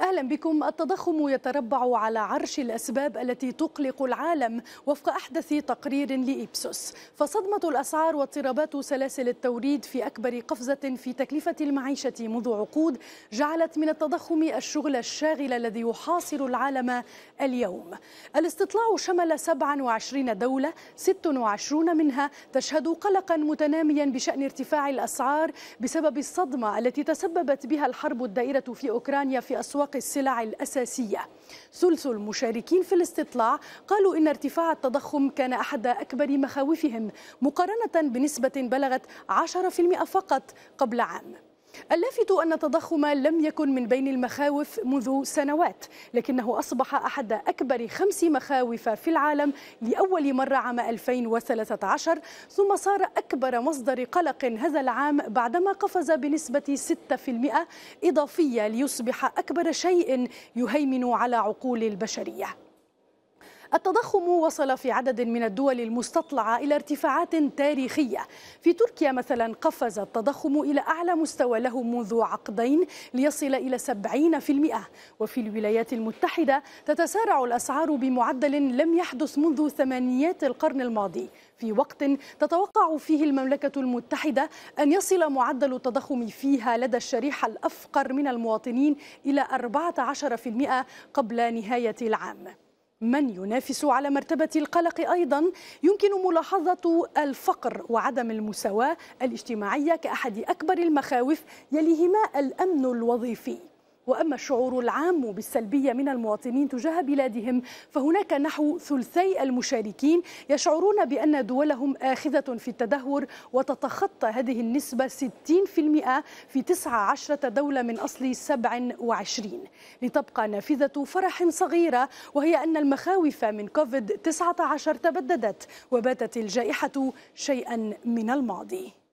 أهلا بكم التضخم يتربع على عرش الأسباب التي تقلق العالم وفق أحدث تقرير لإبسوس فصدمة الأسعار واضطرابات سلاسل التوريد في أكبر قفزة في تكلفة المعيشة منذ عقود جعلت من التضخم الشغل الشاغل الذي يحاصر العالم اليوم الاستطلاع شمل 27 دولة 26 منها تشهد قلقا متناميا بشأن ارتفاع الأسعار بسبب الصدمة التي تسببت بها الحرب الدائرة في أوكرانيا في أسواق أسواق السلع الأساسية ثلث المشاركين في الاستطلاع قالوا إن ارتفاع التضخم كان أحد أكبر مخاوفهم مقارنة بنسبة بلغت 10% فقط قبل عام اللافت أن التضخم لم يكن من بين المخاوف منذ سنوات لكنه أصبح أحد أكبر خمس مخاوف في العالم لأول مرة عام 2013 ثم صار أكبر مصدر قلق هذا العام بعدما قفز بنسبة 6% إضافية ليصبح أكبر شيء يهيمن على عقول البشرية التضخم وصل في عدد من الدول المستطلعة إلى ارتفاعات تاريخية في تركيا مثلا قفز التضخم إلى أعلى مستوى له منذ عقدين ليصل إلى 70% وفي الولايات المتحدة تتسارع الأسعار بمعدل لم يحدث منذ ثمانيات القرن الماضي في وقت تتوقع فيه المملكة المتحدة أن يصل معدل التضخم فيها لدى الشريحة الأفقر من المواطنين إلى 14% قبل نهاية العام من ينافس على مرتبة القلق أيضا يمكن ملاحظة الفقر وعدم المساواة الاجتماعية كأحد أكبر المخاوف يليهما الأمن الوظيفي وأما الشعور العام بالسلبية من المواطنين تجاه بلادهم فهناك نحو ثلثي المشاركين يشعرون بأن دولهم آخذة في التدهور وتتخطى هذه النسبة 60% في 19 دولة من أصل 27 لتبقى نافذة فرح صغيرة وهي أن المخاوف من كوفيد 19 تبددت وباتت الجائحة شيئا من الماضي